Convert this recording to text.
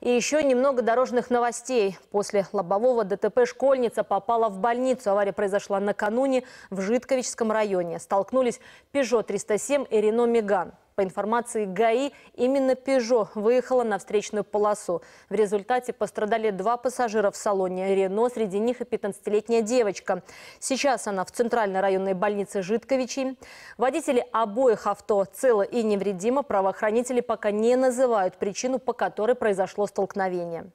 И еще немного дорожных новостей. После лобового ДТП школьница попала в больницу. Авария произошла накануне в Житковичском районе. Столкнулись Peugeot 307 и Renault Megane. По информации ГАИ, именно «Пежо» выехала на встречную полосу. В результате пострадали два пассажира в салоне «Рено», среди них и 15-летняя девочка. Сейчас она в центральной районной больнице Житковичи. Водители обоих авто целы и невредимы. Правоохранители пока не называют причину, по которой произошло столкновение.